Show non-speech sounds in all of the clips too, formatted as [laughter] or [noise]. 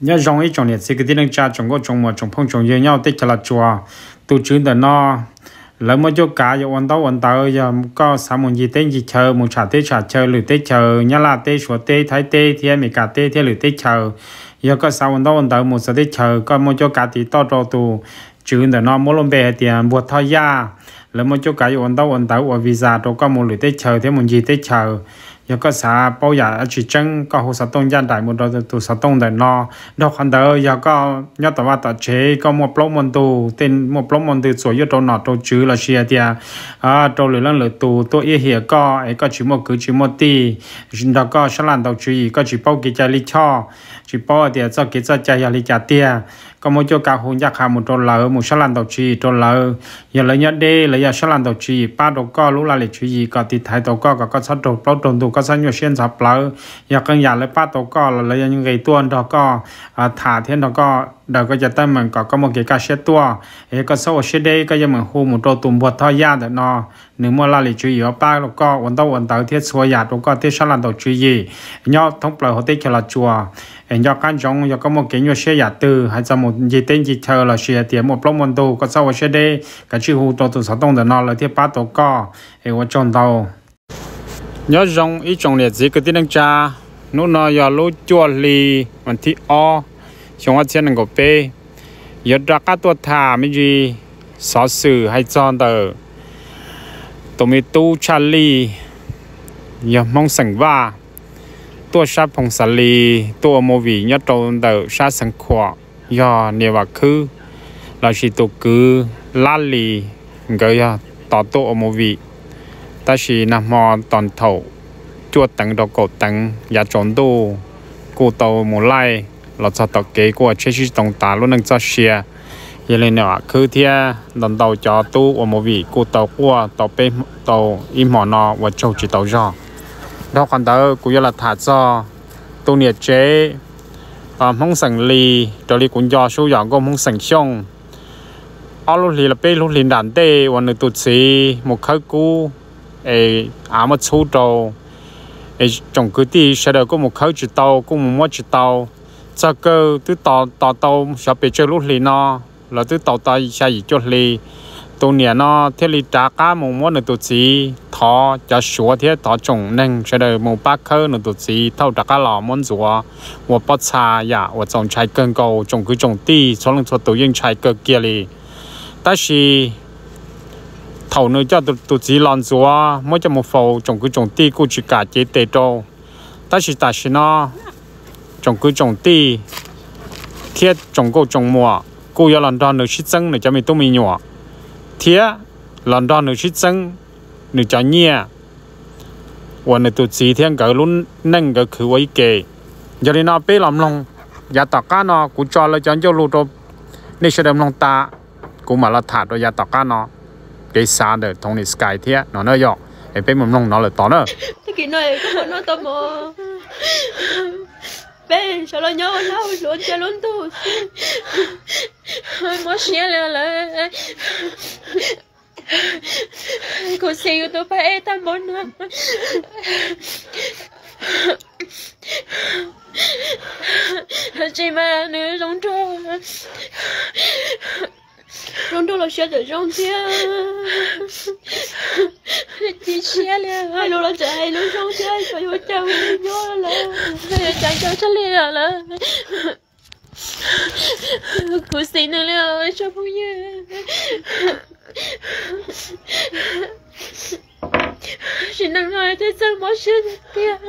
nhớ rong ấy trồng liệt sĩ cái tiếng cha trồng có trồng mà trồng phong trồng với nhau tết là chùa tu chứng đờ no lỡ mà chỗ cá cho ăn tao ăn tao giờ có sáu mùng gì tên gì chờ một trả tết trả chờ lử tết chờ nhớ là tết sủa tết thái tết thì em cả tết thì lử tết chờ giờ có sáu ăn tao ăn tao một số tết chờ có mà chỗ cá thì to to tu chứng đờ no mỗi lần về tiền buộc thay ya lỡ mà chỗ cá cho ăn tao ăn tao ở visa đâu có một lử tết chờ thế một gì tết chờ 有個啥包呀？一整個好實東一大門都都實東的喏，落很多有個一大把大車，個莫不門都 tên 莫不門都左右都拿都住了些的啊，都流浪了都都一些個，一個只莫個只莫的，人到個上 land 到注意個只包幾家里敲，只包的這幾隻家呀里家的。còn một chỗ cao hùng giặc hà một trò lỡ một sáu lần đầu chi trò lỡ giờ lấy nhớ đi lấy giờ sáu lần đầu chi ba đầu co lúc là lấy chú gì có thịt thái đầu co có có sáu đầu bao tròn đầu có sáu nhiều xuyên sập lỡ giờ cần giả lấy ba đầu co là lấy những cái tuần đầu co à, thả thiên đầu co đó có giờ ta mình có có một cái cá xe tua ấy có sau xe đây có giờ mình hô một trâu tùm bột thoa ya được nó nếu mà là lý chủ ở ba lúc có ổn tàu ổn tàu thiết số ya lúc có thiết sao là đầu chú gì nhớ thông lời họ tích là chùa ấy nhớ căn giống nhớ có một cái nhớ xe ya từ hay là một gì tên gì chờ là xe tiền một lúc một tàu có sau xe đây cái chữ hô trâu tùm sáu tông được nó là thiết ba tàu có ấy ổn tròn tàu nhớ giống ít trồng liệt gì cái tiếng cha nó nó giờ lối chùa lì mình thi o chúng ta sẽ nâng cổ bê giờ ra các tuột thả mới gì sáu xử hay chọn tờ tôi mới tu Charlie giờ mong sẵn va tôi sa phong sà lì tôi mô vị nhất trộn tờ sa sẵn khỏa giờ nếu bà khứ là chỉ tôi cứ lá lì người tỏ tôi mô vị ta chỉ nằm mò toàn thầu chuột tặng đồ cổ tặng giá trốn tu cụ tàu mù lai là cho tàu kế của chế sĩ tổng tá luôn đang cho xe hiện lên nữa cứ thế đòn tàu cho tu và một vị cụ tàu của tàu bên tàu im mỏ nọ và châu chỉ tàu giò đó còn đó cũng là thả cho tu nhiệt chế à mong sành lì cho lì cũng do số giòn có mong sành xong ở lúc lì là bên lúc lì đàn tê và nửa tụt xì một khâu cũ ấy à một số tàu ấy trong cứ đi sẽ được có một khâu chỉ tàu cũng một mốt chỉ tàu sau cơ tứ tàu tàu tàu sẽ bị chơi lúc lì nó là tứ tàu tàu sẽ gì cho lì tụ nhà nó thiết lì trả cá một món nữa tụ chỉ thọ cho sủa thiết thọ trồng nên sẽ được một bát khơ nữa tụ chỉ thâu trả cá lò món rùa một bát xà dạ một trồng trái cơn cầu trồng cứ trồng ti số lượng số tụ yên trái cơ kia lì ta chỉ thầu nữa cho tụ tụ chỉ lòn rùa mỗi cho một phẩu trồng cứ trồng ti cũng chỉ cả chế tê trâu ta chỉ ta chỉ nó trồng cứ trồng ti thiết trồng cô trồng mùa cô giờ lần đó nữa chít chân nữa cho mình tôi mình nhỏ thiết lần đó nữa chít chân nữa cho nhẹ và nữa tôi chỉ thiên cái luôn nâng cái khử ấy kề giờ đi nó bê làm lòng giờ tạc cá nó cứ cho là cho cho lụt rồi nên sẽ đem lòng ta cũng mà là thả rồi giờ tạc cá nó cái xa để thông đi sky thiết nó nó dọc em bê làm lòng nó là to nữa cái này nó to mà. Ven, solo yo, no, lo ya lo tú. Ay, mo cielo, la. Consigo tu paeta, mona. Chị mà nữ giống trời. 融入了学者中间，机械恋爱入了宅路中间，所有家务做了，所有家教他练了。苦死能了，小朋友，谁能爱的这么深的？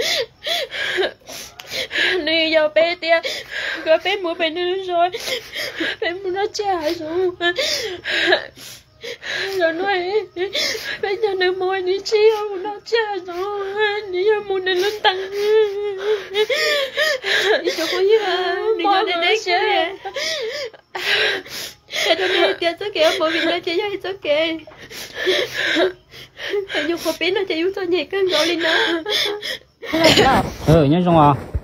đi giờ bé tia cái bé mua bé nữa rồi bé muốn nó trả xuống rồi nói bé nhà nước mua đi chi không nó trả rồi đi giờ mua đến lớn tăng đi chỗ cuối mà đi nhà đến đấy chứ cái đó này tia chỗ kia bởi vì nó chỉ cho chỗ kia thầy dùng có biết nó chỉ dùng cho nhẹ cơn gọi lên đó ừ ờ, nhớ à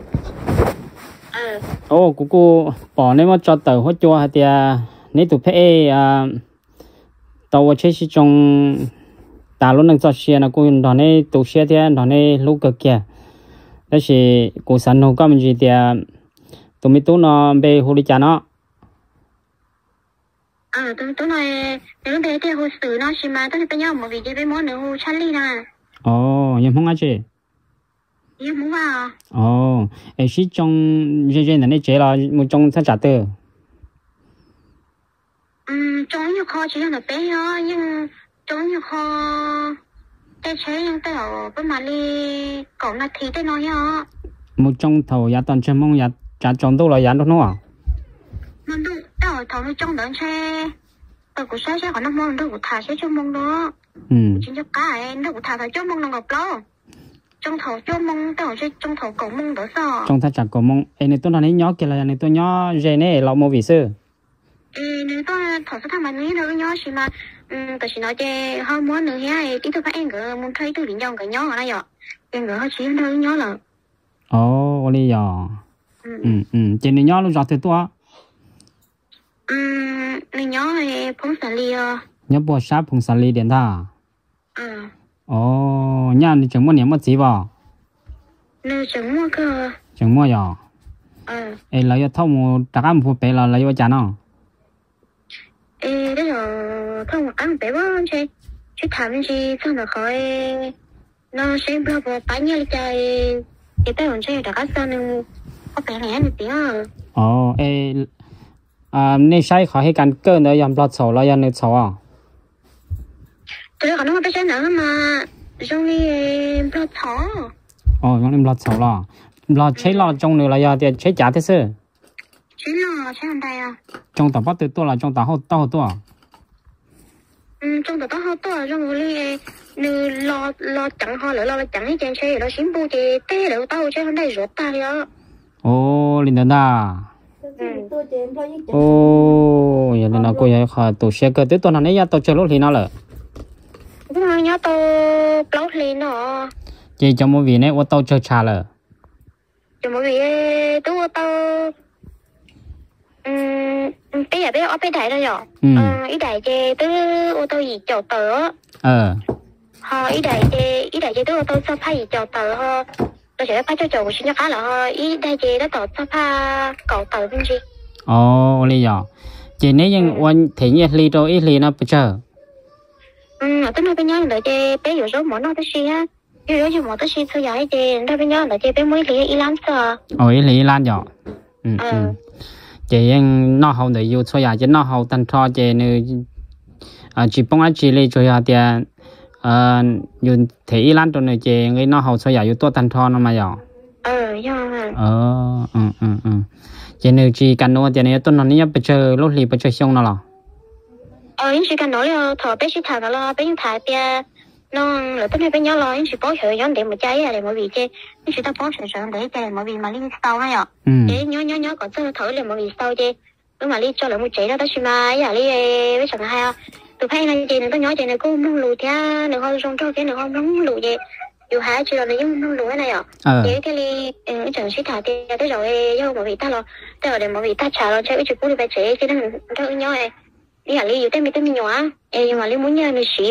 ô à. cô cô bỏ nếu mà cho tàu hết cho hay thì nếu tụi à, tàu chơi chỉ trong ta luôn đang cho xe là cô đó này tụ xe thì đó này lú cực kìa đó là cô sẵn hồ có mình gì thì tụi mình tụi nó về hồ đi chả nó à tụi tụi nó nếu về thì hồ xử nó chỉ mà tụi mình bây giờ mà vì cái bên món nữa hồ chăn ly nè ồ nhưng không ai chị yêu muốn à ồ ấy chỉ trong riêng riêng là nên chế là một trong sao trả tờ um ừ, trong nhiều kho chỉ là bé đó nhưng nhiều kho tê chế nhưng tê ở mà đi cổ là thì tê nói nhá một thầu giá toàn chân mong giá trả trong đâu là nó à mình đâu thầu nó trong đợn xe tờ của xe xe còn nó mong đâu của thả xe trong ừ chính cho cá ấy đâu của thả thả trong mong trong thầu cho mong tàu chứ trong thầu cầu mong đó sao trong thà chẳng cầu mong em này tôi nói nhỏ kia là này tôi nhỏ về nè lão mua vị sư ừ nếu tôi thầu sẽ thằng bạn nghĩ đâu nhỏ chỉ mà ừ cái gì nói chơi hơn muốn nữa hay tí tôi phải em gỡ muốn thấy tôi định dòng cái nhỏ ở đây rồi em gỡ chỉ đâu nhỏ là ồ có lý do ừ ừ trên này nhỏ luôn rồi thì to ừ này nhỏ thì phong xà li ờ. nhớ bò sáp phong xà li điện ta à? ừ ồ nhà đi chẳng mua niệm mất gì vào nè chẳng mua cơ chẳng mua giờ ờ ấy lấy thau một trạc ăn phụ bé là lấy vào chán không ấy bây giờ thau một ăn bé bao chứ chứ thảm gì thau nó khỏi nó sẽ bao bao bánh cái bé hồn chơi trạc ăn ăn được tiếng ồ ấy à nên sai khỏi hay cắn cơn đó yam lót sầu lo yam lót sầu à tôi còn nói bây giờ nữa mà trong đi blood thỏ ờ trong đi blood thỏ là là chế là trong nữa là giờ thì chế thế chứ chế là chế làm đây à trong tàu bắt từ tôi là trong tàu hậu tàu tôi à? ừ trong tàu bắt hậu tôi trong cái nữ lo lo chẳng họ lỡ lo chẳng cái chuyện chơi nó xin bù thì té được tao chơi hôm nay rốt ta đi đó ô linh đơn à ừ. ô giờ nên là cô ấy khá tổ xe cơ tới tuần này giờ tổ chơi lúc thì nó lỡ cũng hơi tô blog lên hả chị cho mỗi vị này ô tô cho trà lờ cho mỗi vị tú ô tô um bây giờ bây giờ bây đại rồi rồi ừ ờ, ý đại chị tứ ô tô gì chậu tờ á ờ họ ờ, ý đại chị ý đại chị tứ ô tô sao phải gì chậu tờ ha tôi sẽ phải cho chồng xin nhắc phá là ý đại chị đó tờ sao pha cậu tờ bên gì ồ lý do chị nếu như ừ. anh thì như lý đâu ý lý nó bây giờ ừ tôi nói với nhau là chơi bé giờ số nó tới ha giờ số món tới xí giải chơi nói với nhau là chơi bé mới lý Iran sợ ồ ý lý Iran ừ ừ, ừ. chị anh ừ, nó hậu để yêu thôi giải à, chứ nó hậu tan chơi nữ à chỉ bông ai chỉ lý chơi hả à, tiền ờ yêu thể Iran cho nữ chơi người nó hậu thôi giải yêu tôi tan cho nó mà rồi ừ, ờ ừ ừ ừ chị nữ chỉ cần nó tiền này tôi nó nhớ bây giờ lúc lì bây giờ xong rồi ờ những cái nói là ờ, thọ bé chỉ thà là bé những thà bé nó là tính hay bé nhớ lo những sự bó sợ giống để một cháy à để một vị chơi những sự ta bó sợ sợ để chơi một vị mà liên ừ. à, sau này ạ để ờ. nhớ nhớ nhớ còn tôi thở là một vị sau chơi lúc mà liên cho là một chế đó đó xin mà ấy à liên với chẳng hay tụi hay này chị này tôi nhớ chị này cũng muốn lùi theo được không dùng trâu cái được không đúng lùi vậy dù hả chị là những muốn lùi này ạ để cái ly chẳng suy thả tiền tới rồi do một vị ta lo tới rồi để một vị ta trả lo chơi cái chuyện cũ đi bé chế cái đó đó nhớ này đi hàng đi yêu tết mi tết nhỏ ờ, á mà lấy muốn nhà nó xí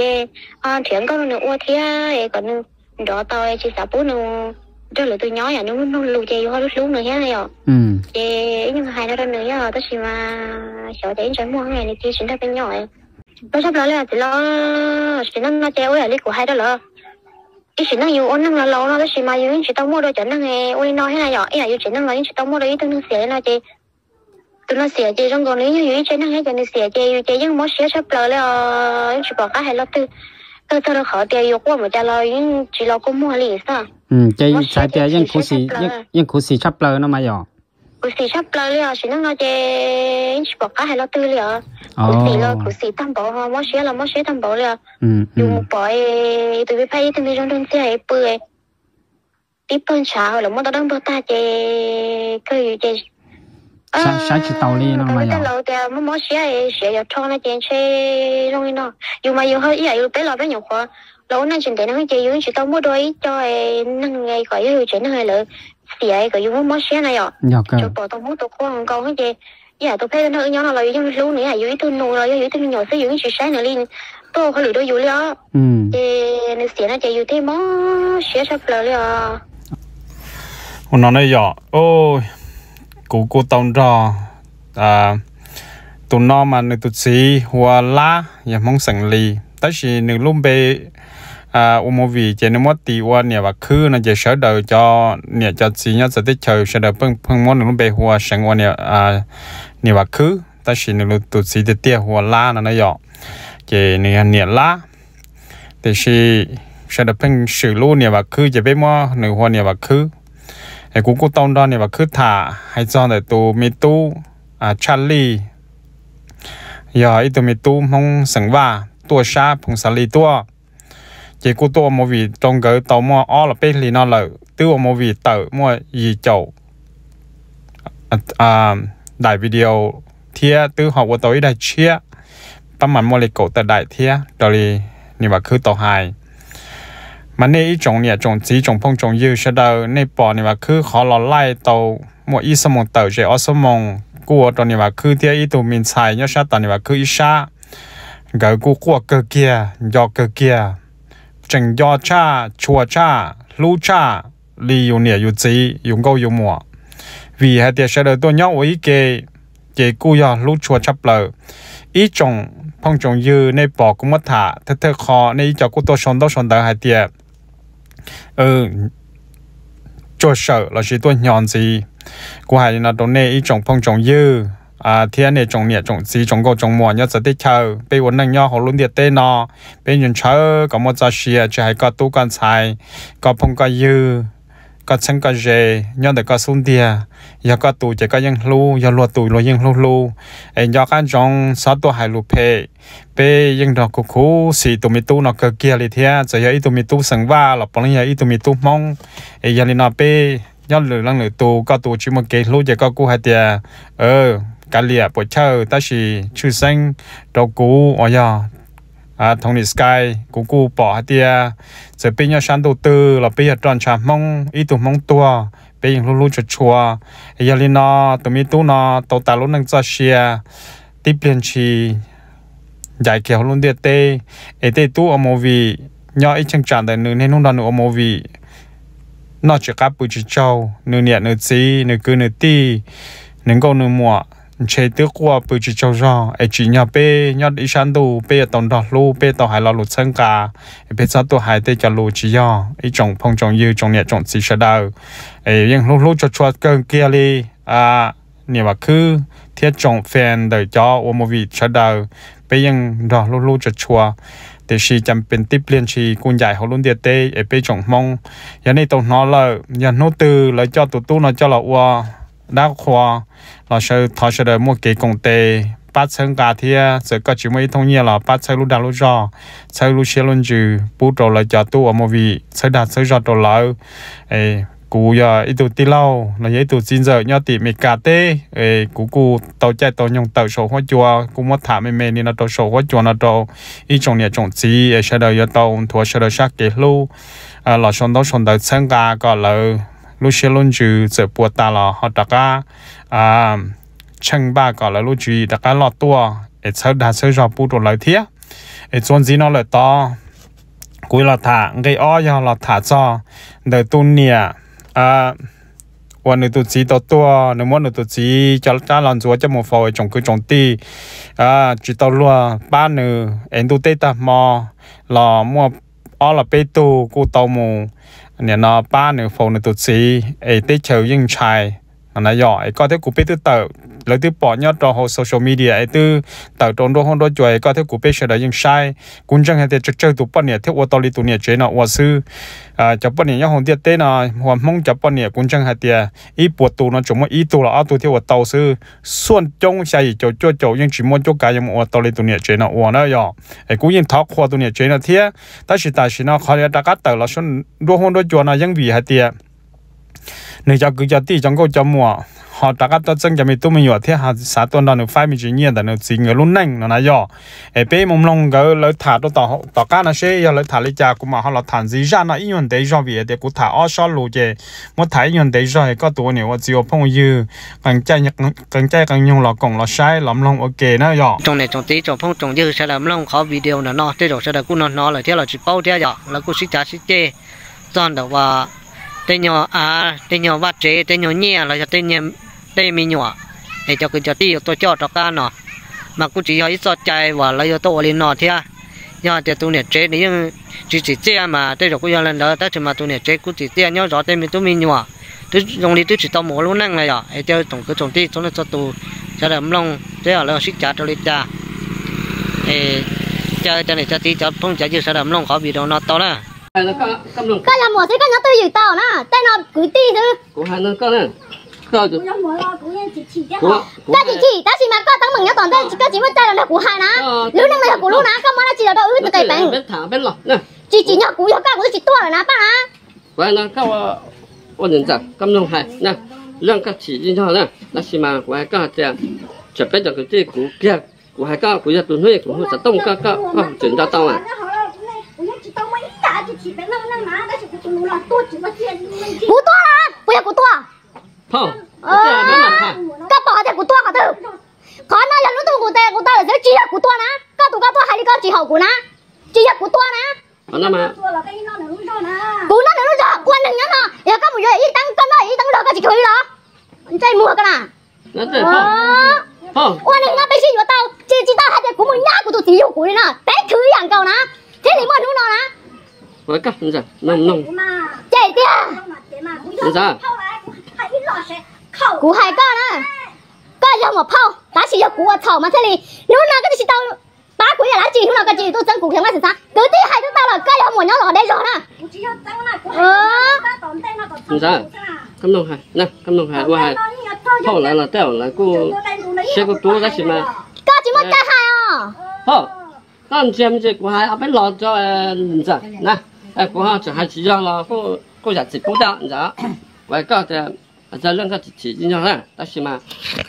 thiện có nó uo thế à còn đó tao chỉ sắp bố nó đó là tôi nhói à nó nó lù chơi vô lúc lúc nữa nhá này ạ ừ. nhưng mà hai nó ra nữa tôi chỉ mà sợ để chẳng mua ngày này kia chuyển ra bên nhỏ tôi sắp nói là chỉ chỉ nó nó chơi ôi à của hai đó là ý chỉ năng yêu ôn năng là lâu nó đó chỉ mà yêu chỉ tao mua đồ chẳng năng nghe ôi nó thế này ạ ý là yêu chỉ năng là yêu chỉ tao mua đồ ý tao năng xỉa nó chơi tôi nó xìa chơi trong con nếu như dưới chơi nó hết cho nên xìa chơi chơi nhưng món xìa sắp lỡ lấy ờ chỉ bỏ cá hay lót tư tôi nó khó tiêu dục quá mà cha lo những chỉ lo cũng mua liền sao ừ chơi xài tiêu nhưng cú xì những những cú xì sắp lỡ à. nó mà dọn cú xì sắp lỡ liền chỉ nó chơi chỉ bỏ cá hay lót tư liền à. cú xì lo cú xì tam bảo ha món xìa là món xìa tam bảo liền dùng bỏ tôi biết phải tôi biết trong trong chơi bơi tiếp bên xã là món đó đang bơ ta chơi cứ gì chơi 啥啥去道理弄嘛呀？老的，我没写诶，写要创那电车弄一弄，有嘛有好，也有白老板有活，老那现在那个节有去到莫多一叫诶，那个个有钱那个了，写个有我没写那呀，就报到莫多看高那节，也都拍到那娘了，有点老年，有一头弄了，有一头鸟是有去山那里。都和里头有了，嗯，诶，那写那节有点忙，写啥不了了。我哪能呀？哦。cô cô tông rò à tụ nó mà nữ tụ sĩ hoa lá nhà mong sẵn lì tất chỉ nữ lúc bê à ôm một vị chế nữ mất tì hoa nhà và khứ nó chế sở đầu cho nhà cho sĩ nhớ sẽ tích trời sở đầu phân phân món nữ lúc bê hoa sẵn hoa nhà à nhà và khứ tất chỉ nữ lúc tụ sĩ tê hoa lá nó nó dọ chế nữ nhà lá thì sĩ sở đầu phân sự luôn nhà và khứ chế bê mò nữ hoa nhà và khứ hay cũng cũng tông đó này và cứ thả hay cho để tu mi tu à Charlie giờ ít tu mi tu mong sừng và tua sa phong sa li tua chỉ cô tua một vị trong gỡ tàu mua ó là bên lì nó lợ tiêu một vị tự mua gì chậu à đại video thia tư học của tôi đại chia bấm mặt mua lịch cổ tại đại thia rồi thì bà cứ tàu hài mà nay trồng nè trồng gì trồng phong trồng yêu sẽ đâu nay bỏ nè mà cứ khó lo lại tàu một ít sông mông tàu chỉ ở sông mông của tàu nè mà cứ theo ít tàu mình xài nhớ sao tàu nè mà cứ ít xa gỡ cú của cơ kia do cơ kia chỉnh do cha chùa cha lú cha li dùng nè dùng chỉ dùng câu dùng mùa vì hai tiệt sẽ đời tôi nhau với cái kê cú do lú chùa chấp lờ, ý trồng phong trồng dư nay bỏ cũng mất thả thật thế khó nay cho cô tôi sống đó sống đó hai tiệt ừ cho sợ là chỉ tôi nhọn gì của hai là đồ này trồng phong trồng dư à thiên này trồng nhẹ trồng gì trồng cầu trồng mùa nhớ sẽ tích chờ bây vốn năng nhau họ luôn điệt tên nó bây giờ chờ có một gia xìa chỉ hay có tu con xài có phong có dư có chân có dề nhau để có xuống địa giờ có tù chỉ có dân lu giờ lúa tù lúa dân lu lu em giờ cái trong sáu tuổi hai lúa pe pe dân đó cũng khú xì tụ mi nó cơ kia liền thế giờ giờ ít tụ mi tu sừng va là giờ ít tụ mi mong em giờ liền nó pe giờ lười lăng lười tù có tù chỉ một cái lu chỉ có cú hai tiền ờ cả liệp bộ chơi ta chỉ chữ xanh đầu cú ở giờ à thông đi sky cú cú bỏ hai tiền giờ bây giờ sáng đầu tư là bây giờ tròn trà mong ít tụ mong bây giờ luôn luôn chua chua giờ lên nó tụi mình tu nó tàu tàu luôn đang ra xe tiếp liền chi giải kiểu luôn địa tê ấy e tê tu ở mô vị nhỏ ít chẳng chẳng đời nữ nên không đoàn nữ ở mô vị nó chỉ cáp bụi chỉ châu nữ nhẹ nữ xí, nữ cứ nữ ti nữ câu nữ mùa chế tước qua bây chỉ cho rong ai chỉ nhà bê nhà đi san đồ bê tàu đỏ lu bê tàu hải lò lụt sân cả bê sao tàu hải tê cho lu chỉ do ai trồng phong trồng yêu trồng nhẹ trồng xì sờ đầu ai những lúc lúc cho cho cơn kia đi à nè mà cứ thiết trồng phèn đời cho ô mô vị sờ đầu bê những đỏ lúc lúc cho cho thì chỉ chẳng bên tiếp liên chỉ cũng giải hậu luôn địa tê ai bê trồng mong giờ này tàu nó là giờ nô từ là cho tụt tu nó cho là qua đã khoa là sẽ thọ sẽ được mua cái công tê bắt chân cả thì sẽ có chỉ mấy thông nhiên là bắt chân lúc đã lúc rõ chân lúc xe luôn chứ bố trò là cho tu ở một vị chân đặt chân cho tôi lỡ ấy cú giờ ít tụ tí lâu là giấy tụ xin giờ nhau tị mì cà tê ấy cú cú tàu chạy tàu nhung tàu số hóa chùa cú mất thả mì mì nên là tàu số hóa chùa là tàu ít trồng nhà trồng gì ấy sẽ đợi giờ tàu thua sẽ đợi sát kế lưu là xong đó xong đợi chân cả có lỡ lúc xe luôn chứ giờ buồn ta lo, họ đặt cả à chân ba gọi là lúc chứ đặt cả lọt tua ở sau đã sau rồi bù đồ lại thiệt ở chọn gì nó lại to cuối là thả cái o cho là thả cho đời tu nè à và nữ tu sĩ tổ tua nữ muốn nữ tu sĩ cho cha làm chúa cho một phổi trong cứ trong ti à chỉ tao luôn ba nữ em tu tết ta mò là mua ở là bê tàu mù เนี่ยนอป้าหนึ่งโฟนตุดซีไอ้เต้เชียวยิ่งชายนั่นนะหยอไอ้ก็เท่ากูไปตื้อเติ lấy từ bỏ nhau trò hồ social media ấy từ tạo trộn đồ hôn đồ chuối có thể của patient đã dùng sai cũng chẳng hạn thì trực chơi tụ bắn nhẹ thiết ô tô nhẹ chế nào ô sư à chập bắn nhẹ nhau hồn tiệt tế nào hoàn mong chập bắn nhẹ cũng chẳng hạn thì ý buộc tụ nó chúng mới ý tụ là tụ thiết ô tàu sư xuân trong sai chỗ chỗ chỗ nhưng chỉ muốn chỗ cái nhưng ô tô li tụ nhẹ chế nào ô nó rồi ấy cũng nhưng thóc khoa tụ nhẹ chế nào thiết ta chỉ ta chỉ nó khó để ta cắt tờ là xuân đồ hôn đồ chuối nào vẫn vì hạt tiệt nên cho cứ cho tí chẳng có cho mua họ ta các tôi chân cái mình tụi mình vừa thế hà xã tuần đó nó phải mình chỉ nhiên là nó chỉ người luôn nâng nó nói do ở bên mông long cái lỡ thả đó tao tao cá nó sẽ giờ lỡ thả lấy cha cũng mà họ là thản gì ra nó yên nhận cho do việc để cụ thả ở sau lù chè mà thấy nhận đấy do có tuổi này và chiều phong dư càng chạy nhặt càng chạy càng nhung là còn là sai lắm long ok nó do trong này trong tí trong phong trong dư sẽ làm long khó video là nó tiếp tục sẽ là cụ nó nó là theo là chỉ bao theo giờ là cụ xích trả xích chê toàn đó và tên nhỏ à tên nhỏ vắt chế tên nhỏ nhẹ là tên nhỏ đây mình nhỏ để cho cứ cho tí tôi cho cho cá nó mà cũng chỉ hay so chạy và lấy tôi lên nó thế à. nhá để tôi nè chế này chỉ chỉ chế mà đây cũng giờ lần đó đó mà tôi nè chế cũng chỉ chế nhau rõ đây mình tôi mình nhỏ tôi dùng đi tôi chỉ tao mổ luôn năng rồi để cho tổng cứ tổng tí tôi nó cho tôi cho đầm long thế là nó xích chặt cho lên cha chơi cho này cho tí cho phong chạy chứ sao đầm long khó bị đâu nó to đó cái là mổ thế cái nó tôi giữ tao nè tay nó cứ tí tao chỉ chỉ tao chỉ mà có tao mừng nhá toàn tao chỉ có chỉ mới của hai ná ờ, lũ năm này của lũ ná không mà nó chỉ là đâu ướt từ cây bánh biết thả biết lọ nè chỉ chỉ chỉ to rồi ná ba ná vậy ờ, nè cao ôn nhân giả cầm nông hải nè lượng các chỉ như nhau nè là chỉ mà của hai cao tiền chỉ biết được cái gì của kia của hai cao của gia tuần huệ của hồ sa tông cao cao không chuyển ra tao à bố to là bố của to không ờ. các bỏ thì của tôi cả từ có nói là lúc tôi của tôi của tôi là sẽ chỉ là của tôi nè các tụi các tôi hay đi các chỉ hậu của nè chỉ là của tôi nè còn nó mà của nó là lúc rồi quan đừng nhớ nó giờ các một giờ tăng cân đó tăng lượng các chỉ cười đó chơi mua cái nào Nói chơi phong ờ. phong quan đừng nhớ bây giờ tao chỉ chỉ tao hai cái của mình nhá của tôi chỉ hậu của nè bé thứ hàng cầu nè thế thì mua đúng nó nè với các giờ nông nông chạy đi à sao cú hai con á có giờ một phong đã chỉ cho ở thầu mà thế này nếu nào cái gì tao bá cú là đã chỉ lúc nào cái gì tôi chân cú khiến ngay sao cứ tí hai đứa tao là cái giờ một nhóm lò rồi nè ờ không sao cầm đồng hà nè cầm đồng hà qua hà thầu là là tao là cô sẽ có tú ra chỉ mà có chỉ một dạ. cái hai à hả con xem chị của ờ, dạ. à, hai ở bên lò cho giờ nè của hai chỉ hai chỉ cho là cô cô giả chỉ cú đạo giờ vậy có thì giờ lương các chị chỉ như nhau ha đó xí mà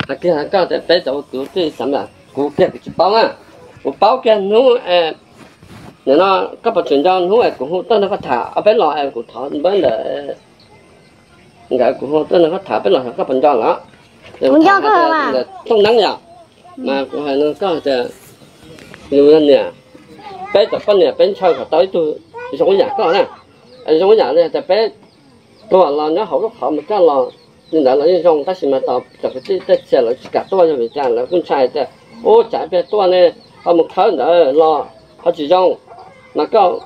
là cái hàng cao cháu cứu cái sản là cứu cái cái bao á một bao cái nú em nè nó các bạn chuyển cho nú hỗ trợ nó có thả ở bên lò em cũng thọ bên để cái cũng hỗ trợ nó có thả bên lò các bạn cho nó cũng cho cơ mà không nhở mà cũng hay nó có thể nhiều nhân nhỉ bé tập con nhỉ bên sau cả tới tôi sống nhà có nè sống nhà này tập bé tôi là nó học rất học một cái là 你那那用他什么到这个这这些了，这个多就别讲了，跟菜这我这边多呢，他们看那那他就讲那个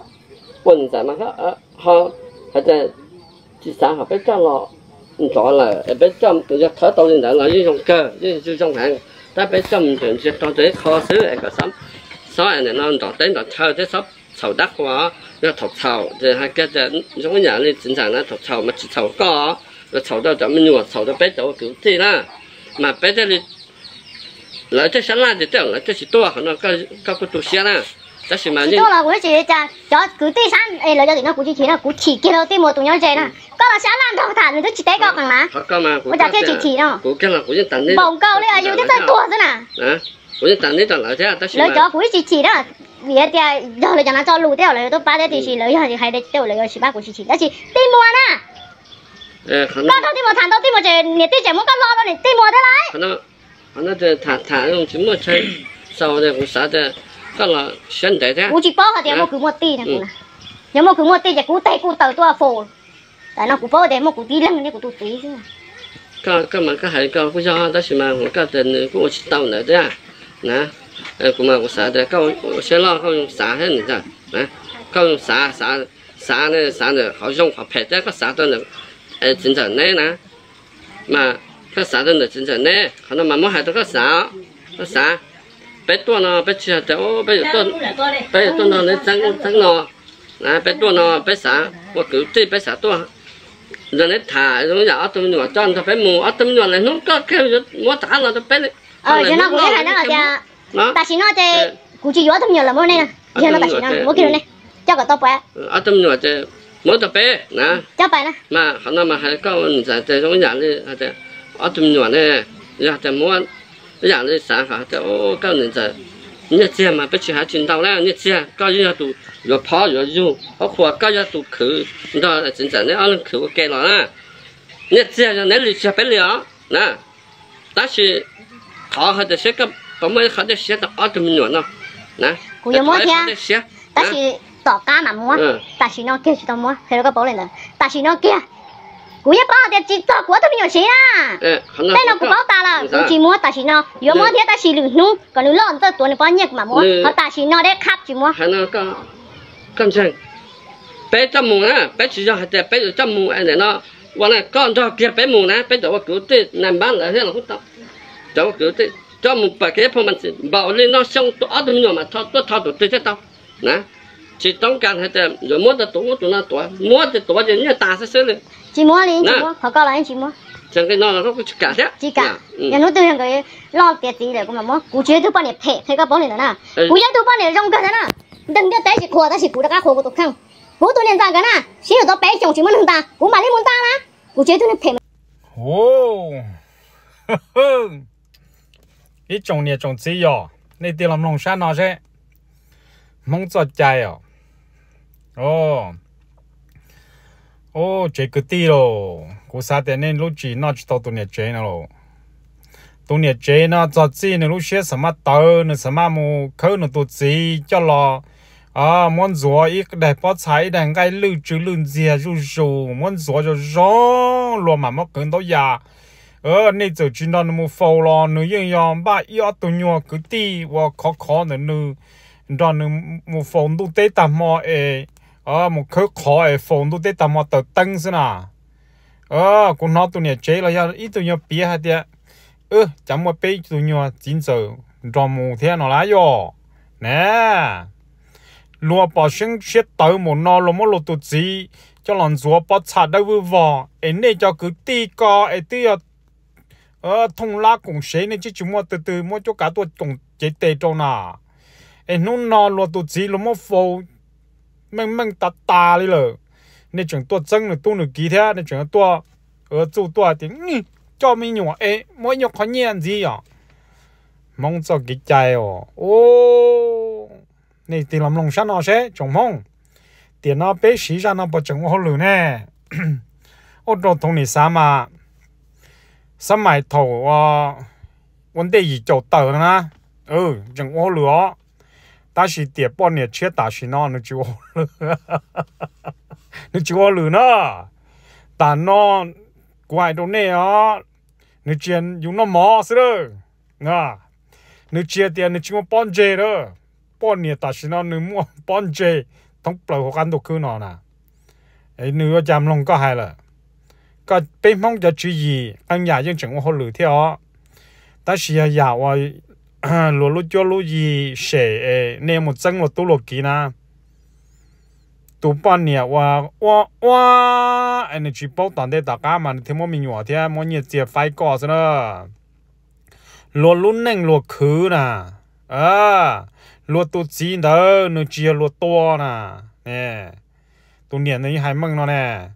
问在嘛个呃好，他在第三号别讲了，唔做了，别讲人家看到人家那用个，用就讲看，但别讲唔准是到底考试那个什，所以呢，那到底到抽这什。thầu đất quá nó thọc thầu thì hai cái giống nhà này chính là nó thọc thầu mà chỉ thầu có là thầu đâu chọn mình nhua thầu đâu bé chỗ kiểu thế là mà bé thế thì lại thế sáng nay thì tưởng là thế chỉ to nó các các cái tổ xe là đó là mà nhưng là của chị cha cho cứ tí sáng ấy là cho tụi nó cũng chỉ chỉ là cũng chỉ kia đầu tiên một tụi ừ. nó chơi nè có là sáng làm thằng thằng thì chỉ té ờ. con mà có mà của ta kia chỉ chỉ nó của kia là của dân tặng đi bồng câu đấy là dù thế tôi tua thế nè à của dân tặng đi tặng lại thế đó là cho của chỉ chỉ đó vì thế giờ là cho nó cho lù thế là tôi ba thế thì chỉ lấy hàng thì hay đấy tôi lấy chỉ ba của chỉ chỉ đó chỉ tin mua nè có đâu tí một thằng đâu tí một trời nhiệt tí chảy muốn có lo đâu này thế lại hắn nó hắn nó chơi thả thả dùng chỉ một chơi [coughs] sau đây cũng sao đây có là thế cũng chỉ bao hạt tiền dạ. một cứ một tí này ừ. nếu một cứ một thì cũng tay cũng tàu tua phổ tại nó cũng bao đấy một cũng tí lăng này cũng tụt tí chứ có có mà có hai có cũng do đó chỉ mà có tiền cũng chỉ nữa thế à nè cũng mà cũng sao đây có sẽ lo dùng xả hết nữa nè không dùng xả xả xả này xả này họ dùng họ phải thế có xả tôi 哎，真正呢呢，嘛，他啥都能真正呢，可能妈妈还都个啥，个啥，别多呢，别吃的哦，别多，别多呢，你整整呢，啊，别多呢，别啥，我狗这别啥多。rồi nó thả rồi giờ ắt mình cho nó phải mua ắt mình này nó có kêu rồi mua thả là nó phải ờ giờ nó cũng là nó là nó ta chỉ nó chơi cũng chỉ gió thâm nhiều là mua này nè nó ta chỉ nó mua kia này cho cả tao phải ắt mình rồi chơi 莫得白，那交白呢？嘛，他那嘛还搞人在这种样力，还我阿忠勇呢，还在莫。样力啥哈？在哦，搞人在。你这样嘛不去还青岛了，你这样搞人家都越跑越远，我怕搞人家都去。你到正深你还能去我街了啊？你这样人那里吃不了，那但是他还得想个，我们还在想等阿忠勇呢，呐。我要莫想，但是。tỏ cá mà mua ừ. ta chỉ nó kia chỉ tao mua thế nó có bảo lên rồi ta chỉ nó kia cú nhất bao tiền chỉ tỏ của tôi nhiều xí à đây nó cũng bảo ta là cũng chỉ mua ta chỉ nó yếu ừ. mua thì ta chỉ lử nung còn lử lợn tôi tuần này bao nhiêu mà mua họ ừ. ta chỉ nó để khắp chỉ mua Hả nó có cảm xúc bé trăm mù á bé chỉ cho hạt bé rồi trăm mù anh này nó và là con cho kia bé mù nè bé cho cứu tê nằm bán lại thế là không tao cho cứu tê cho mù bà kia phong mình bảo lên nó xong tôi ăn được nhiều mà thao tôi thao tôi tê tao nè chỉ tông càng hết tầm rồi mua ta tụng tụng na tòa mua thì tòa thì nhớ ta sẽ sớm lên chỉ mua liền chỉ mua thảo cao là chỉ mua chẳng cái nó nó có chỉ cả thế chỉ cả dạ, ừ. nhà nó tôi hàng cái lo tiền gì để cũng mà mua cú chế tôi bao nhiêu phe thấy cái bao nhiêu nè ừ. cú chế tôi bao nhiêu rong cái nè đừng cho tới chỉ khua ta chỉ cú đã cá khua của tôi không cú tôi liền ra cái nè chỉ rồi tôi bé chồng chỉ muốn thằng ta cú mà lấy muốn ta [laughs] nè cú chế tôi liền phe ô cái chồng này chồng gì vậy này đi làm nông sản nó sẽ mong cho chạy à ồ ồ chế cứ tí rồi cú sa thế nên lúc chỉ nó tao tụi nhà chế nào rồi tụi nhà chế nó cho chi lúc xé sớm mắt tơ nên sớm mắt mù khơi nên tụi chi cho lo à muốn rửa ít để bỏ cháy để ngay lưu trữ lưu dìa rù rù muốn rửa cho rõ mà mất cứng đâu già ờ nãy giờ chỉ nói mù phô lo nữ yên yong ba yêu tụi nhau cứ tí và khó khó nữa nữ đó nữ mù phô tụi tế tạm mò ấy ờ một khứ khỏi phòng tôi tết tầm một tờ tăng xin à ờ con nó tụi nhà chế là ít tụi nhà bia hả tiệt ơ chẳng mà bê tụi nhà chín giờ rồi mù thế nó lá vô nè lúa bỏ sinh chết tới một nó lúa một lúa tụt gì cho lần rùa bỏ chặt đâu vừa vò em này cho cứ ti co em ti ờ thông lá cũng xế nên chứ chúng mua từ từ mua cho cả tuột cũng chế tê trâu nà em nó nó lúa tụt gì lúa một phô măng măng ta tà đi rồi, nên chúng tôi chân là tu được kỹ thế nên chúng tôi ở chỗ tôi thì cho mình nhỏ ấy mỗi nhỏ khó nhiên gì à mong cho cái trái ồ ô nên tiền làm lòng sao nó sẽ trồng mong tiền nó bé xí ra nó bỏ trồng hồ lửa nè ô đồ thùng này sao mà sao mày thầu ờ, vấn đề gì chỗ tờ nữa ừ trồng hồ lửa ta chỉ tiệp bọn nè chết ta chỉ nó nó chịu lử nó chịu lử nó ta quay đâu nè á nó chuyện dùng nó mò xí đó ngà nó chuyện tiền nó chịu bọn chê đó nè ta chỉ nó nó mua bọn chê bầu khó đồ cứ nó nè ấy nữa chạm lòng có hay là có bên mong cho chú anh nhà dân chẳng có hồ lử theo đó 但是也也我 à lúa cho lúa gì sẽ nên một chân một tu lúa kia na tu ban nè wa wa wa energy bảo toàn để tất cả mà thêm một mình nhỏ thì mỗi nhiệt tiệt phải có sao nữa lúa lúa neng lúa khứ na, à lúa tu chỉ đó nó chỉ lúa to na, nè tu niệm này hay mừng nó nè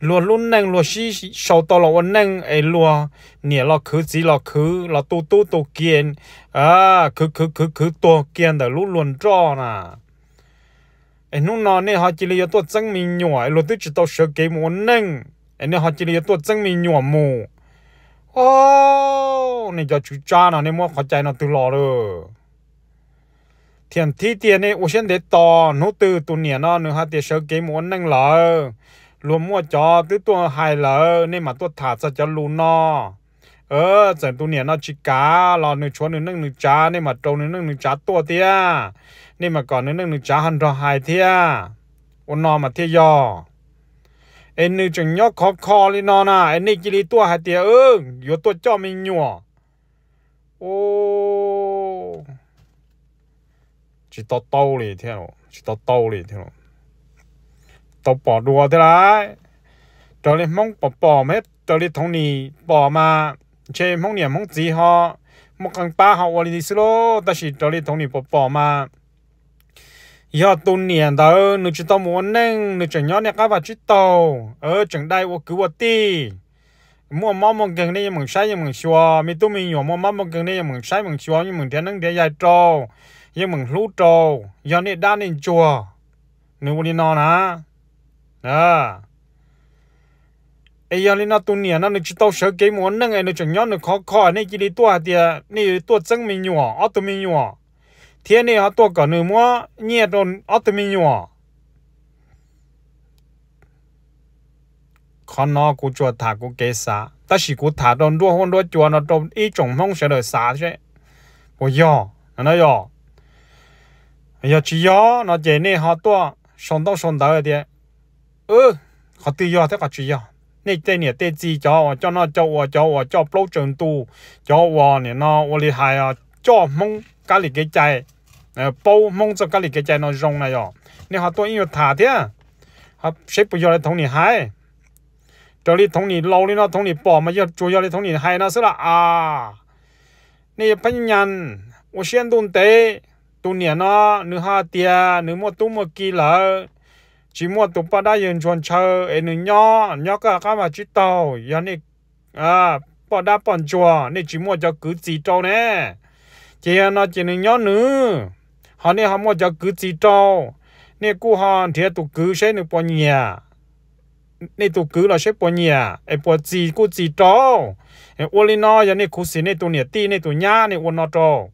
lúa luôn nâng lúa xí sau to lúa nâng ấy lúa nè lo cứ gì lo cứ lo tu tu tu kiện à khứ khứ khứ khứ tu kiện đó luôn luôn cho nà ấy nung nọ nè họ chỉ lấy tu chứng minh nhỏ lúa tu chỉ tao sợ cái một nâng ấy nè họ chỉ lấy tu chứng minh nhỏ mù ô nè cho chú cha nè nè mua khó chạy nó từ lo, rồi thiền thi tiền này ô xin để to nô từ tu nè nó nữa ha để sợ cái một nâng lợ รวมมั่วจอตัวตัวไฮเลอร์่นมาตัวถาดจะรูนอเออเสรยงตัวเนี่ยนอชิการลอหนึ่งชวนหนึ่งนึ่งหนึ่งจ้านี่มาตรงหนึ่งนึ่งหนึ่งจ้าตัวเตี้ย นี่มาก่อนหนึ่งนึ่งหนึ่งจ้าฮันรอไฮเทียอนนอมาเทียยอเอ็นนึงจังยอคอคอลีนอน่ะเอ็นนี่กิริตัวหายเตี้ยเอออยู่ตัวจ้อมีหนัวโอ้จิตโตโตเลยเท่าจิตโตโตเลยเท่า tàu bỏ đùa thế đấy cho nên mong bỏ bỏ hết cho nên thống nì bỏ mà chê mong niệm mong gì họ một càng ba họ vào đi xí lô ta chỉ cho nên thống nì bỏ bỏ mà tu niệm đó nữ chỉ tao muốn nâng nữ chẳng nhớ nè các bạn chỉ tàu ở chẳng đây vô cứu vô ti mua mắm măng gần đây măng sai măng xua mi tu mi nhỏ mua mắm măng gần đây măng sai xua nhưng thiên nâng để dài trâu nhưng măng lú trâu giờ này đa nên chùa nếu muốn đi nó nè à ai giờ lên nó tu nè nó chỉ tao sợ cái muốn nó ngày nó chẳng nhớ nó khó khó này chỉ đi tua à, thì à, nè tua chân mình nhỏ ở tụi mình nhỏ thế này ở tua cả nửa mua nhẹ đồn ở tụi mình nhỏ khó nó cũng cho thả cũng kế xa ta chỉ cũng thả đồn đua hôn đua chùa nó trong ý trồng mong sẽ được xa chứ bộ giờ nó nói giờ giờ chỉ giờ nó chỉ nè họ tua sống đâu sống đâu thì ừ họ tự do thế họ chỉ do nên tên cho cho nó cho và cho và cho bố trường tu cho và này nó và li cho mong cá lì cái chạy bố mong cho cá lì cái chạy nó rong này rồi nên họ tôi yêu thả thế họ sẽ bây giờ là thống này hai đi thống này lâu đi nó thống này mà giờ chủ yếu là thống này nó sẽ là à nên phân nhân tôi xem đun tế tu niệm nó nửa hai tia nửa một tu một kỳ lợ chỉ e mua tụ ba đã yên chuẩn chờ em nên nhỏ nhỏ cả các mà chỉ tàu giờ này à bỏ đã bỏ chùa nên chỉ mua cho cứ gì trâu nè chỉ nó chỉ nên nhỏ nữa họ này họ mua cho cứ gì trâu nên cô họ thì tụ cứ sẽ được bỏ nhà nên tụ cứ là sẽ bỏ nhà em bỏ gì cứ gì trâu em ô lên nó giờ này cứ xin nên tụ nhà ti nên tụ nhà nên ô nó trâu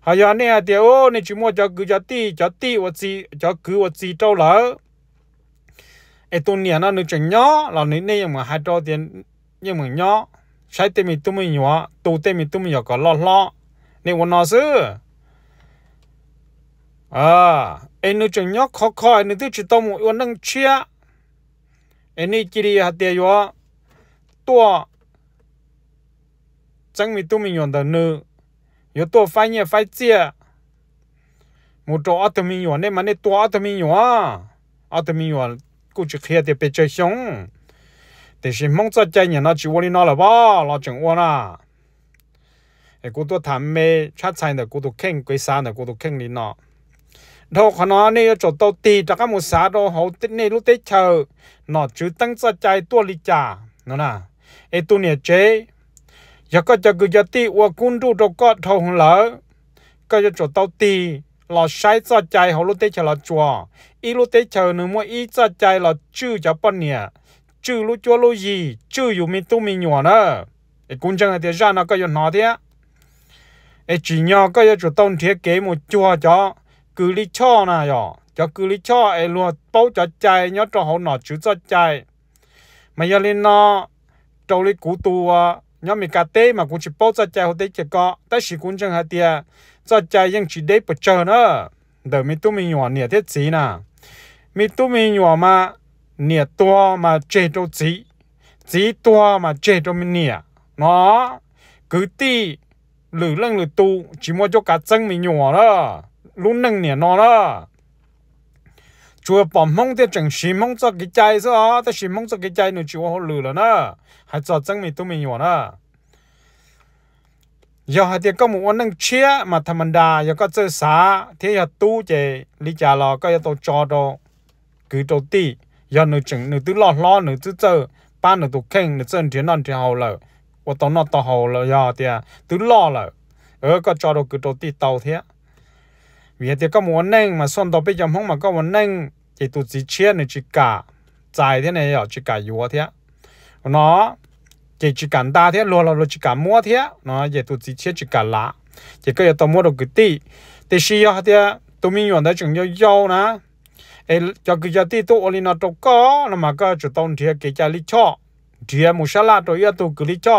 họ giờ này thì ô nên chỉ mua cho cứ cho ti cho ti ô gì cho cứ ô gì trâu lỡ ai Estonia nó nó chuyện nhỏ là nếu nay mà hai trò tiền nhưng mà nhỏ sai tên mình tụi mình nhỏ tụ tên mình tụi mình nhỏ có lo lo nên còn nó xứ à em nó chuyện nhỏ khó khó em nó tự chỉ tao một con chia em nó chỉ đi hạt tiền nhỏ tua chẳng mình tụi mình nhỏ đó nữa rồi tua phải nhẹ phải chia một chỗ ở tụi mình nhỏ nên mà nên tua ở tụi mình nhỏ ở tụi mình nhỏ กูจะเคลียร์เดี๋ยวไปเจอชงแต่ฉันมองจะใจเนี่ยนะจีวันนี้น่าละบ้าเราจังว่านะไอ้กูตัวทำเมชัดใจเนี่ยกูตัวเข่งกุยซาเนี่ยกูตัวเข่งนี่เนาะดอกขนาดนี้จดตัวตีจากมุสาดอกเขาติดนี่รู้ติดเชอหนอจื้อตั้งใจตัวลิจ่าเนาะนะไอ้ตัวเนี่ยเจ๊ยก็จะกูจะตีว่าคุณดูดก็ทงเหลอก็จะจดตัวตีเราใช้ใจเขารู้ติดเชอเราจัว一路得瞧呢么一在在了住着半年，住路着路一住有没都没鸟呢，哎，公正的让那个要拿的，哎，只要个要做冬天给么抓着，cứ lý cho nà yo cho cứ lý cho ai luôn bao cho chạy nhớ cho hậu nọ chứ cho chạy mà giờ lên nó trâu lý cú tu à mình cà tê mà cũng chỉ bao cho chạy hậu tê chỉ có tất sĩ cũng chẳng hạt tiền cho chạy nhưng chỉ để bật chờ nữa đời mình tu mình nhỏ nhẹ thiết gì nè mi tu mi nhỏ mà nia to mà chế cho chỉ chỉ to mà chế cho mình nia nó cứ ti lử lăng lử tu chỉ mua cho cả chân mình nhỏ đó luôn nâng nia nó đó chúa bỏ mong thì chẳng xí mong cho cái trái sao ta xí mong cho cái trái nữa chúa họ lử rồi nè hay cho chân mình tu mình nhỏ nè giờ hai tiếng có một năng chia mà tham đà giờ có chơi xá thế giờ tu chơi lý trả lò có giờ tàu trò đồ cứ trâu tì giờ nửa chừng nửa tứ lo lo nửa tứ chờ ba nửa tụ khen nửa chân thiên non thiên hậu lợ và tao nó tao hậu lợ giờ thì tứ lo lợ ở có cho đồ cứ trâu tì tàu thế vì thế có muốn nâng mà xong tao bây giờ không mà có muốn nâng thì tụi chỉ chia nửa chỉ cả dài thế này rồi chỉ cả yếu thế nó chỉ chỉ cả ta thế lo lo lo chỉ cả mua thế nó vậy tụi chỉ chia chỉ cả lá chỉ có giờ tao mua đồ cứ tì thì khi giờ nhau nhau mình 用的仲要要呢。เอจากิจที่ตัวอลินาตกก็นั่นมาก็จะต้องเดียกิจลิชอเดียมุชลาตัวยตัวกิลิชอ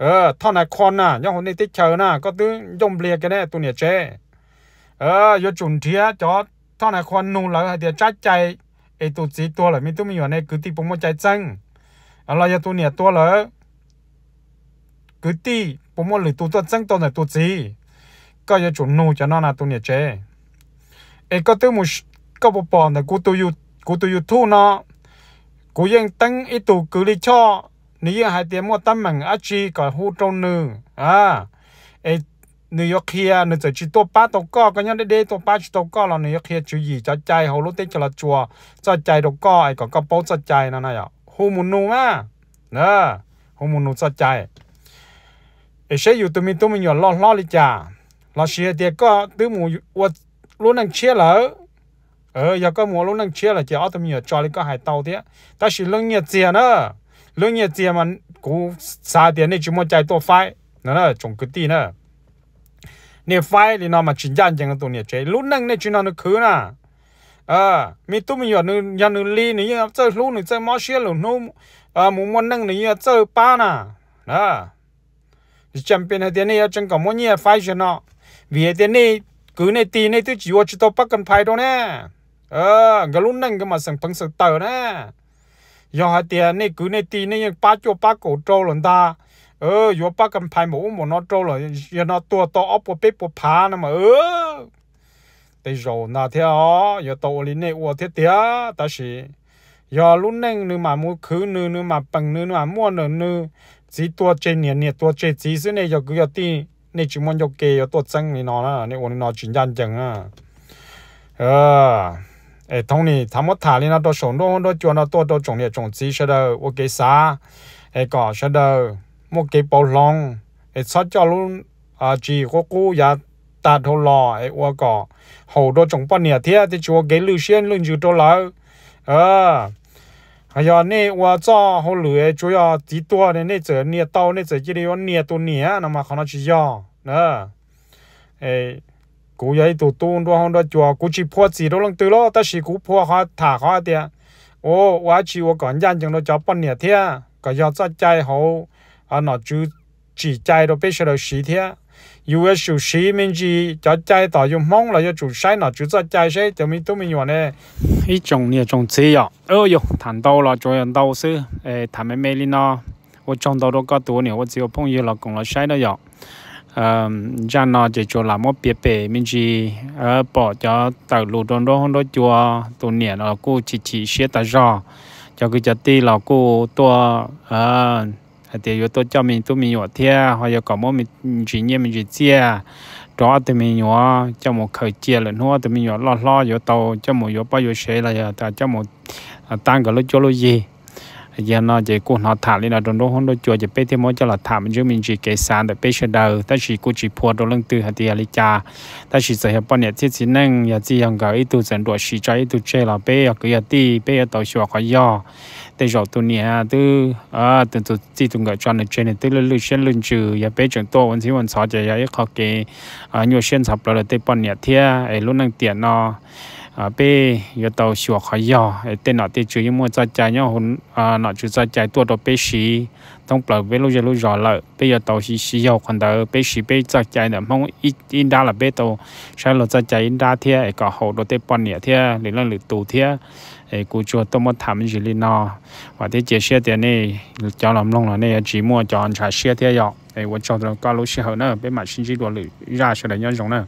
เออ ท่านคอนน่ะยังคนนี้ติเชอน่ะก็ตื้อยมเบียกันแน่ตัวเนี่ยเจเออยจุนเทียจอดท่านคอนนู่นเลยเดี๋ยวจัดใจไอตัวสีตัวเลยไม่ต้องมีอยู่ในกุีิผมว่ใจจังอะไรยตัวเนี่ยตัวเลยกุฏิผมว่าหรือตัวตัวจังตัวไหนตัวสีก็ยจุนนู่นจะนอนน่ะตัวเนี่ยเจเอก็ตื้อมุชก็บอปอนแต่กูตัวอยู่กูตัวอยู่ทุ่นอกูยังตั้งไอตัวกูเลยชอนี่ยังหายเตียมว่าตั้งมันอาจีกับฮหูตรงนึงอ่าไอนิวยอร์กเฮียนึกจะจีตัวป้าตัวก็ก็ยังได้เดตัวป้าจีตัวก็เรานิวยอร์กเฮียจีหีจัดใจเขารุ้เต้จระจัวจัดใจตัวก็ไอก็อนก็โป๊จัดใจนั่นน่ะะหูมุนนูมาเนอะหูมุนนูจัดใจไอเชยอยู่ตัวมีตัวมีหยอนล้อล้อเลยจ้าเราเชียเดียก็ตื้อหมูวัดรู้นั่งเชียเหรอ ờ giờ có mua lúc năng chia là chỉ ở tụi mình cho đi có hai tàu thế ta chỉ lúc nhiệt tiền nữa lúc nhiệt tiền mà cú xa tiền này chỉ mua chạy tổ phai nó là trồng cái tí nữa nè phai thì nó mà chính gian chẳng tụi nhiệt chế lúc năng này chỉ nó được khứ nè ờ mi tụi mình giờ nó nhà nó li nữa, chơi lúc nữa chơi ờ, mua xe luôn à muốn mua năng nữa chơi ba nè à, đó champion hay tiền này chẳng có mua nhiều phai cho nó vì tiền này cứ này tiền này tôi chỉ có chỉ tao bắt cần phai thôi nè ờ cái lúc nâng cái mà sẵn phấn sẵn tờ nè giờ hai tiền này cứ này tì này ba chỗ ba cổ trâu lần ta ờ giờ ba cầm phải mũ mà nó trâu rồi giờ nó tua to ốp bộ bếp bộ phá mà ờ ừ. tại rồi nà theo giờ tổ lý này uo thiết tía ta sĩ giờ lúc nâng nữa mà mua khứ nữa nữa mà bằng nữa mà mua nữa nữa chỉ tua trên nè nè tua trên chỉ này giờ cứ giờ tì này chỉ muốn giờ kề giờ tua chân này nó nè này uo nó chỉ dàn à ờ เอ่อตรงนี้ทำหมดทารีน่าตัวส่งตรงตัวจวน้ตัวตัวจงเนี่ยจงซีเสด็จว่าเกสาเอ่อก็เสด็จมุกเกปบปลงเอ่อซัดเจ้าลุงอ่าจีกู้กู้ยาตาทุลล์เอ่ว่าก็หูตัวจงปนเนี่ยเทียที่ชัวเกลือเชียนลุงจูตัวเราเออไอ้ยานี่ยว่าจ้าเขาเหลือช่วยจีตัวเนี่ยเนี่ยเจอเนี่ยเต้าเนี่ยเจอจีเรียวเนี่ยตัวเนี่ยน่ำมาขอนาจียอเนอะเอ้อ cú ấy tụ tuôn đó hôm đó chùa cú chỉ phua xì đó lăng từ đó ta chỉ cú phua họ thả họ tiệt ô quá chỉ ô còn gian chẳng nó cho bận nhẹ thế cả do cho chạy hậu à nó chú chỉ chạy đó bây giờ là xí thế yêu ấy chú xí mình chỉ cho chạy tao dùng mong là cho chú sai nó chú cho chạy sai cho mình tụi mình hoàn này ý trồng nhiều trồng gì à ơ yo thằng đâu là cho thằng đâu xứ ê thằng mấy mấy linh nó 我种到都搞多年，我只有碰一老公了，晒了药。dân nó chỉ cho làm một bể bể mình chỉ ở ờ, bỏ cho tàu lụt đón đó hôm cho tổ niệm là cô chỉ chỉ xé ta rõ cho cái chợ tì là cô tổ ờ thì yo tôi cho mình tôi mình nhỏ thia hoặc là có một mình chỉ nhẹ mình chỉ chia đó thì mình nhỏ cho một khởi chia lên hoa thì mình nhỏ lo lo yo tàu cho một yo bao yo xe là ta à, cho một à, tăng cái lối cho lối gì ยานอจะกูนอถาลีนอโดนโดฮนโดจัวจะเปที่มจะหลัดถามยุ่งมินจีเกสานแต่เปชเดาร์แต่ชีกูจีพัวโดนลังตือฮัติอาลิจาแต่ชีเสีปอนเนที่สินึงอยากจียังกับอีตูสันดวชีใจอีตูเชลเปยกุยตีเปยต่อชัวขอย่อแต่จบตัวนี้ฮะตืออ่าตัวที่ตุงก็จานเจนตัวเลือเชนลือจืออย่าเปจนตัววันที่วันสอจะย้าเขาเกออ่ายเชนสับเราเลยตปอนเนี่ยเทียไอรุ่นนั่งเตียนอ à bé giờ tàu sửa khỏi giờ tên nọ tên chú yếu mua cho chạy nhau hồn à nọ chú cho chạy tua đồ bé xí trong bờ bé lúc giờ lúc giờ lợ bé giờ tàu xí xí giờ còn đỡ bé xí bé cho chạy nữa mong ít ít đa là bé tàu sao lo cho chạy ít đa thế cả hậu đồ tê bọn nhẹ thế lý là lý tù thế ấy cú chùa tôi muốn thăm gì lý nọ và thế chia sẻ tiền này cho làm long là này chỉ mua cho anh trả sẻ thế giờ ấy tôi cho nó có lúc sẻ hơn nữa bé mà sinh chỉ đồ lý ra sẽ là nhau giống nữa